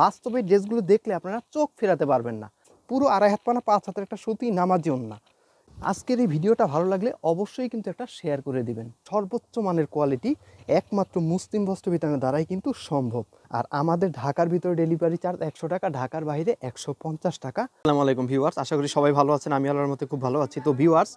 বাস্তবে ড্রেসগুলো দেখলে আপনারা চোখ ফেরাতে পারবেন না পুরো আড়াই হাত পানা পাঁচ হাতের একটা সতী নামাজি না আজকের এই ভিডিওটা ভালো লাগলে অবশ্যই কিন্তু একটা শেয়ার করে দিবেন সর্বোচ্চ মানের কোয়ালিটি একমাত্র মুসলিম বস্ত্র বিতরণের দ্বারাই কিন্তু সম্ভব আর আমাদের ঢাকার ভিতরে ডেলিভারি চার্জ একশো টাকা ঢাকার বাইরে একশো পঞ্চাশ টাকা আসসালামু আলাইকুম ভিউয়ার্স আশা করি সবাই ভালো আছেন আমি আল্লাহর মতো খুব ভালো আছি তো ভিউয়ার্স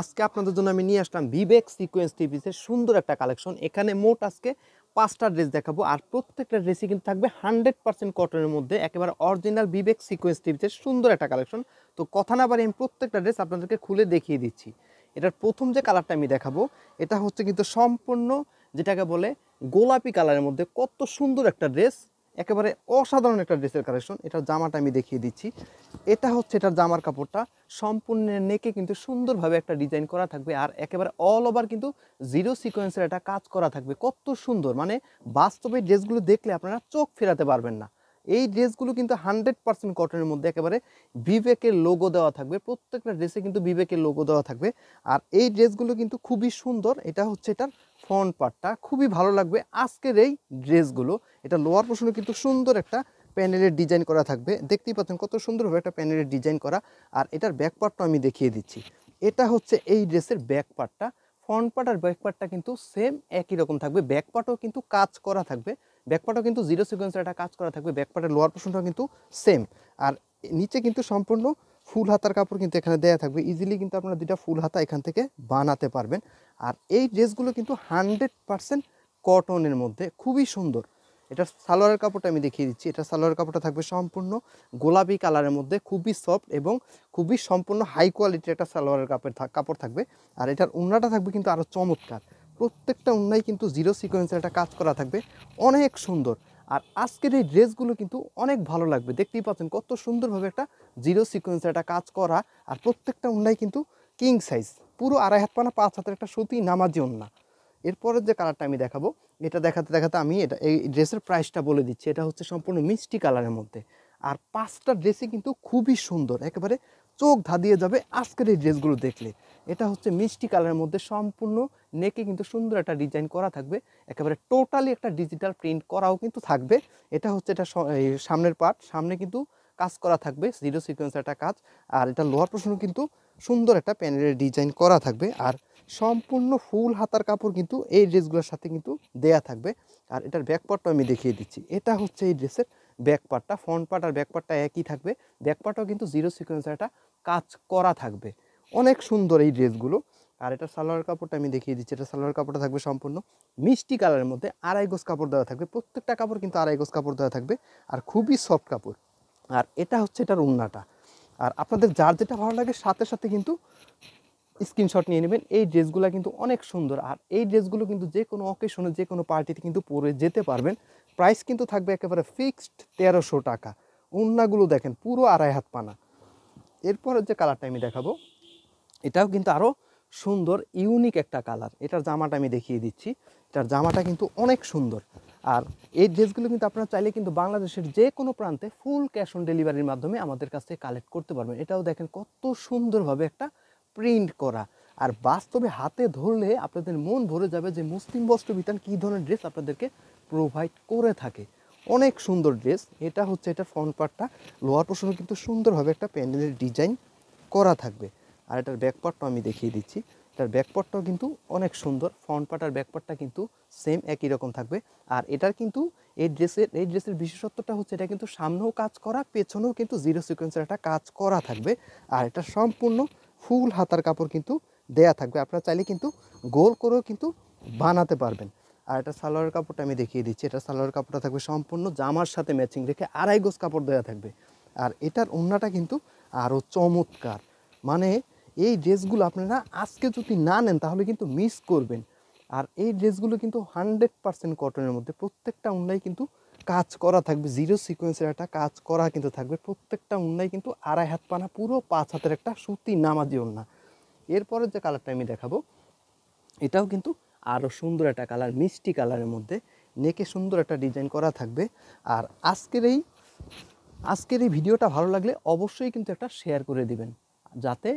আজকে আপনাদের জন্য আমি নিয়ে আসলাম বিবেক সিকোয়েন্স টিভিসের সুন্দর একটা কালেকশন এখানে মোট আজকে পাঁচটা ড্রেস দেখাবো আর প্রত্যেকটা ড্রেসই কিন্তু থাকবে হান্ড্রেড পার্সেন্ট কটনের মধ্যে একেবারে অরিজিনাল বিবেক সিকোয়েন্স টিভিতে সুন্দর একটা কালেকশন তো কথা না বারে আমি প্রত্যেকটা ড্রেস আপনাদেরকে খুলে দেখিয়ে দিচ্ছি এটার প্রথম যে কালারটা আমি দেখাবো এটা হচ্ছে কিন্তু সম্পূর্ণ যেটাকে বলে গোলাপি কালারের মধ্যে কত সুন্দর একটা ড্রেস একেবারে অসাধারণ একটা ড্রেসের কালেকশন এটার জামাটা আমি দেখিয়ে দিচ্ছি এটা হচ্ছে এটার জামার কাপড়টা সম্পূর্ণ নেকে কিন্তু সুন্দরভাবে একটা ডিজাইন করা থাকবে আর একেবারে অল ওভার কিন্তু জিরো সিকোয়েন্সের একটা কাজ করা থাকবে কত সুন্দর মানে বাস্তবে ড্রেসগুলো দেখলে আপনারা চোখ ফেরাতে পারবেন না এই ড্রেসগুলো কিন্তু হান্ড্রেড পার্সেন্ট কটনের মধ্যে একেবারে বিবেকের লোগো দেওয়া থাকবে প্রত্যেকটা ড্রেসে কিন্তু বিবেকের লোগো দেওয়া থাকবে আর এই ড্রেসগুলো কিন্তু খুবই সুন্দর এটা হচ্ছে এটার ফ্রন্ট পার্টটা খুবই ভালো লাগবে আজকের এই ড্রেসগুলো এটা লোয়ার পোর্শনে কিন্তু সুন্দর একটা প্যানেলের ডিজাইন করা থাকবে দেখতেই পাচ্ছেন কত সুন্দরভাবে একটা প্যানেলের ডিজাইন করা আর এটার ব্যাক পার্টটা আমি দেখিয়ে দিচ্ছি এটা হচ্ছে এই ড্রেসের ব্যাক পার্টটা ফ্রন্ট পার্ট আর ব্যাক পার্টটা কিন্তু সেম একই রকম থাকবে ব্যাক পার্টও কিন্তু কাজ করা থাকবে ব্যাক পার্টও কিন্তু জিরো সিকোয়েন্সের একটা কাজ করা থাকবে ব্যাক পার্টের লোয়ার পোর্শনটাও কিন্তু সেম আর নিচে কিন্তু সম্পূর্ণ ফুল হাতার কাপড় কিন্তু এখানে দেয়া থাকবে ইজিলি কিন্তু আপনারা দুইটা ফুল হাতা এখান থেকে বানাতে পারবেন আর এই ড্রেসগুলো কিন্তু হানড্রেড পারসেন্ট কটনের মধ্যে খুবই সুন্দর এটা সালোয়ারের কাপড়টা আমি দেখিয়ে দিচ্ছি এটা সালোয়ারের কাপড়টা থাকবে সম্পূর্ণ গোলাপি কালারের মধ্যে খুবই সফট এবং খুবই সম্পূর্ণ হাই কোয়ালিটির একটা সালোয়ারের কাপড় কাপড় থাকবে আর এটার উন্নাটা থাকবে কিন্তু আরও চমৎকার প্রত্যেকটা উন্নাই কিন্তু জিরো সিকোয়েন্সের একটা কাজ করা থাকবে অনেক সুন্দর আর আজকের এই ড্রেসগুলো কিন্তু অনেক ভালো লাগবে দেখতেই পাচ্ছেন কত সুন্দরভাবে একটা জিরো সিকোয়েন্সে একটা কাজ করা আর প্রত্যেকটা ওন্নাই কিন্তু কিং সাইজ পুরো আড়াই হাত পানা পাঁচ হাতের একটা সতী নামাজি ওন্না এরপরের যে কালারটা আমি দেখাবো এটা দেখাতে দেখাতে আমি এটা এই ড্রেসের প্রাইসটা বলে দিচ্ছি এটা হচ্ছে সম্পূর্ণ মিষ্টি কালারের মধ্যে আর পাঁচটা ড্রেসই কিন্তু খুবই সুন্দর একেবারে চোখ ধাঁধিয়ে যাবে আজকের এই ড্রেসগুলো দেখলে এটা হচ্ছে মিষ্টি কালারের মধ্যে সম্পূর্ণ নেকে কিন্তু সুন্দর একটা ডিজাইন করা থাকবে একেবারে টোটালি একটা ডিজিটাল প্রিন্ট করাও কিন্তু থাকবে এটা হচ্ছে এটা সামনের পার্ট সামনে কিন্তু কাজ করা থাকবে জিরো সিকোয়েন্সের একটা কাজ আর এটা লোয়ার প্রশ্ন কিন্তু সুন্দর একটা প্যানেলের ডিজাইন করা থাকবে আর সম্পূর্ণ ফুল হাতার কাপড় কিন্তু এই ড্রেসগুলোর সাথে কিন্তু দেয়া থাকবে আর এটার ব্যাকপার্টটা আমি দেখিয়ে দিচ্ছি এটা হচ্ছে এই ড্রেসের ব্যাকপার্টটা ফ্রন্ট পার্ট আর ব্যাকপার্টটা একই থাকবে ব্যাকপার্টও কিন্তু জিরো সিকোয়েন্সের একটা কাজ করা থাকবে অনেক সুন্দর এই ড্রেসগুলো আর এটা সালোয়ার কাপড়টা আমি দেখিয়ে দিচ্ছি এটা সালোয়ার কাপড়টা থাকবে সম্পূর্ণ মিষ্টি কালারের মধ্যে আড়াই গোজ কাপড় দেওয়া থাকবে প্রত্যেকটা কাপড় কিন্তু আড়াই গোজ কাপড় দেওয়া থাকবে আর খুবই সফট কাপড় আর এটা হচ্ছে এটার উন্নাটা আর আপনাদের যার যেটা ভালো লাগে সাথে সাথে কিন্তু স্ক্রিনশট নিয়ে নেবেন এই ড্রেসগুলো কিন্তু অনেক সুন্দর আর এই ড্রেসগুলো কিন্তু যে কোনো অকেশনে যে কোনো পার্টিতে কিন্তু পরে যেতে পারবেন প্রাইস কিন্তু থাকবে একেবারে ফিক্সড তেরোশো টাকা উন্নাগুলো দেখেন পুরো আড়াই হাত পানা এরপর যে কালারটা আমি দেখাবো এটাও কিন্তু আরও সুন্দর ইউনিক একটা কালার এটার জামাটা আমি দেখিয়ে দিচ্ছি এটার জামাটা কিন্তু অনেক সুন্দর আর এই ড্রেসগুলো কিন্তু আপনারা চাইলে কিন্তু বাংলাদেশের যে কোনো প্রান্তে ফুল ক্যাশ অন ডেলিভারির মাধ্যমে আমাদের কাছ থেকে কালেক্ট করতে পারবেন এটাও দেখেন কত সুন্দরভাবে একটা প্রিন্ট করা আর বাস্তবে হাতে ধরলে আপনাদের মন ভরে যাবে যে মুসলিম বস্ত্র বিতান কী ধরনের ড্রেস আপনাদেরকে প্রোভাইড করে থাকে অনেক সুন্দর ড্রেস এটা হচ্ছে এটা ফ্রন্ট পার্টটা লোয়ার পোর্শনে কিন্তু সুন্দরভাবে একটা প্যান্ডেলের ডিজাইন করা থাকবে আর এটার ব্যাকপার্টটাও আমি দেখিয়ে দিচ্ছি এটার ব্যাকপার্টটাও কিন্তু অনেক সুন্দর ফ্রন্ট পার্ট আর ব্যাকপার্টটা কিন্তু সেম একই রকম থাকবে আর এটার কিন্তু এই ড্রেসের এই ড্রেসের বিশেষত্বটা হচ্ছে এটা কিন্তু সামনেও কাজ করা পেছনেও কিন্তু জিরো সিকোয়েন্সের একটা কাজ করা থাকবে আর এটা সম্পূর্ণ ফুল হাতার কাপড় কিন্তু দেয়া থাকবে আপনারা চাইলে কিন্তু গোল করেও কিন্তু বানাতে পারবেন আর এটা সালোয়ার কাপড়টা আমি দেখিয়ে দিচ্ছি এটা সালোয়ার কাপড়টা থাকবে সম্পূর্ণ জামার সাথে ম্যাচিং রেখে আড়াই গোজ কাপড় দেওয়া থাকবে আর এটার ওন্নাটা কিন্তু আরও চমৎকার মানে এই ড্রেসগুলো আপনারা আজকে যদি না নেন তাহলে কিন্তু মিস করবেন আর এই ড্রেসগুলো কিন্তু হান্ড্রেড পারসেন্ট কটনের মধ্যে প্রত্যেকটা উন্নায় কিন্তু কাজ করা থাকবে জিরো সিকোয়েন্সের একটা কাজ করা কিন্তু থাকবে প্রত্যেকটা অন্যায় কিন্তু আড়াই হাত পানা পুরো পাঁচ হাতের একটা সুতি নামাজি উন্না এরপরের যে কালারটা আমি দেখাবো এটাও কিন্তু আরও সুন্দর একটা কালার মিষ্টি কালারের মধ্যে নেকে সুন্দর একটা ডিজাইন করা থাকবে আর আজকের এই আজকের এই ভিডিওটা ভালো লাগলে অবশ্যই কিন্তু একটা শেয়ার করে দিবেন যাতে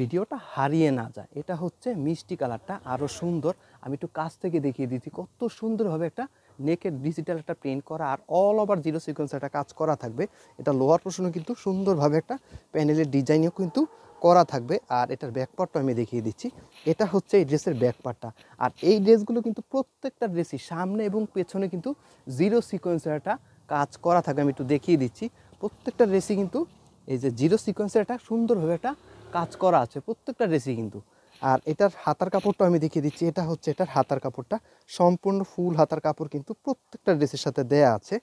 ভিডিওটা হারিয়ে না যায় এটা হচ্ছে মিষ্টি কালারটা আরও সুন্দর আমি একটু কাছ থেকে দেখিয়ে দিচ্ছি কত সুন্দরভাবে একটা নেকের ডিজিটাল একটা প্রিন্ট করা আর অল ওভার জিরো সিকোয়েন্স একটা কাজ করা থাকবে এটা লোয়ার পোর্শনও কিন্তু সুন্দরভাবে একটা প্যানেলের ডিজাইনও কিন্তু করা থাকবে আর এটার ব্যাকপার্টটা আমি দেখিয়ে দিচ্ছি এটা হচ্ছে এই ড্রেসের ব্যাকপার্টটা আর এই ড্রেসগুলো কিন্তু প্রত্যেকটা ড্রেসই সামনে এবং পেছনে কিন্তু জিরো সিকোয়েন্সের একটা কাজ করা থাকবে আমি একটু দেখিয়ে দিচ্ছি প্রত্যেকটা ড্রেসই কিন্তু এই যে জিরো সিকোয়েন্সের একটা সুন্দরভাবে একটা কাজ করা আছে প্রত্যেকটা ড্রেসই কিন্তু আর এটার হাতার কাপড়টা আমি দেখিয়ে দিচ্ছি এটা হচ্ছে এটার হাতার কাপড়টা সম্পূর্ণ ফুল হাতার কাপড় কিন্তু প্রত্যেকটা ড্রেসের সাথে দেয়া আছে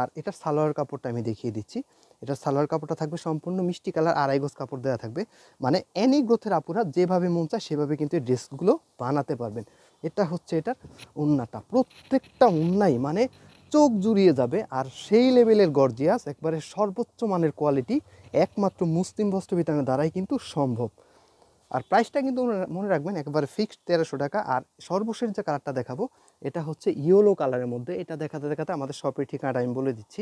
আর এটার সালোয়ার কাপড়টা আমি দেখিয়ে দিচ্ছি এটার সালোয়ার কাপড়টা থাকবে সম্পূর্ণ মিষ্টি কালার আড়াই গোজ কাপড় দেওয়া থাকবে মানে এনি গ্রোথের আপুরা যেভাবে মন চায় সেভাবে কিন্তু এই ড্রেসগুলো বানাতে পারবেন এটা হচ্ছে এটার উন্নাটা প্রত্যেকটা উন্নাই মানে চোখ জুড়িয়ে যাবে আর সেই লেভেলের গর্জিয়াস একবারে সর্বোচ্চ মানের কোয়ালিটি একমাত্র মুসলিম বস্ত্র ভস্টভিটানের দ্বারাই কিন্তু সম্ভব আর প্রাইসটা কিন্তু মনে রাখবেন একবারে ফিক্সড তেরোশো টাকা আর সর্বশেষ যে কালারটা দেখাবো এটা হচ্ছে ইয়েলো কালারের মধ্যে এটা দেখাতে দেখাতে আমাদের শপের ঠিকানাটা আমি বলে দিচ্ছি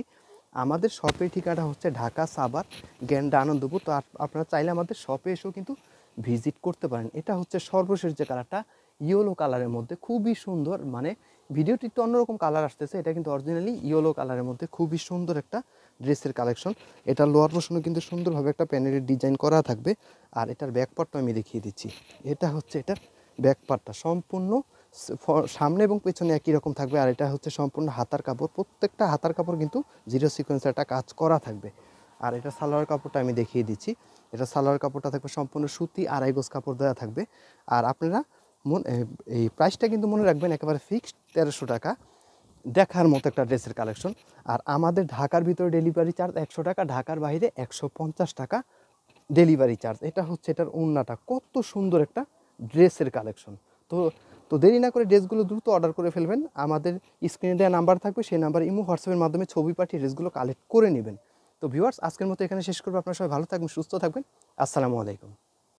আমাদের শপের ঠিকানাটা হচ্ছে ঢাকা সাবার গ্যান্ডা আনন্দপুর তো আপনারা চাইলে আমাদের শপে এসেও কিন্তু ভিজিট করতে পারেন এটা হচ্ছে সর্বশেষ যে কালারটা ইয়েলো কালারের মধ্যে খুবই সুন্দর মানে ভিডিওটি একটু অন্যরকম কালার আসতেছে এটা কিন্তু অরিজিনালি ইয়েলো কালারের মধ্যে খুবই সুন্দর একটা ড্রেসের কালেকশন এটা লোয়ার পোর্শনও কিন্তু সুন্দরভাবে একটা প্যানেলের ডিজাইন করা থাকবে আর এটার ব্যাক পার্টটা আমি দেখিয়ে দিচ্ছি এটা হচ্ছে এটার ব্যাক পার্টটা সম্পূর্ণ সামনে এবং পেছনে একই রকম থাকবে আর এটা হচ্ছে সম্পূর্ণ হাতার কাপড় প্রত্যেকটা হাতার কাপড় কিন্তু জিরো সিকোয়েন্সে একটা কাজ করা থাকবে আর এটা সালোয়ার কাপড়টা আমি দেখিয়ে দিচ্ছি এটা সালোয়ার কাপড়টা থাকবে সম্পূর্ণ সুতি আড়াই গোজ কাপড় দেওয়া থাকবে আর আপনারা মন এই প্রাইসটা কিন্তু মনে রাখবেন একেবারে ফিক্সড তেরোশো টাকা দেখার মতো একটা ড্রেসের কালেকশন আর আমাদের ঢাকার ভিতরে ডেলিভারি চার্জ একশো টাকা ঢাকার বাইরে একশো পঞ্চাশ টাকা ডেলিভারি চার্জ এটা হচ্ছে এটার ওন্নাটা কত সুন্দর একটা ড্রেসের কালেকশন তো তো দেরি না করে ড্রেসগুলো দ্রুত অর্ডার করে ফেলবেন আমাদের স্ক্রিনে দেওয়া নাম্বার থাকবে সেই নাম্বার ইমো হোয়াটসঅ্যাপের মাধ্যমে ছবি পাঠিয়ে ড্রেসগুলো কালেক্ট করে নেবেন তো ভিউয়ার্স আজকের মতো এখানে শেষ করবো আপনার সবাই ভালো থাকবেন সুস্থ থাকবেন আসসালামু আলাইকুম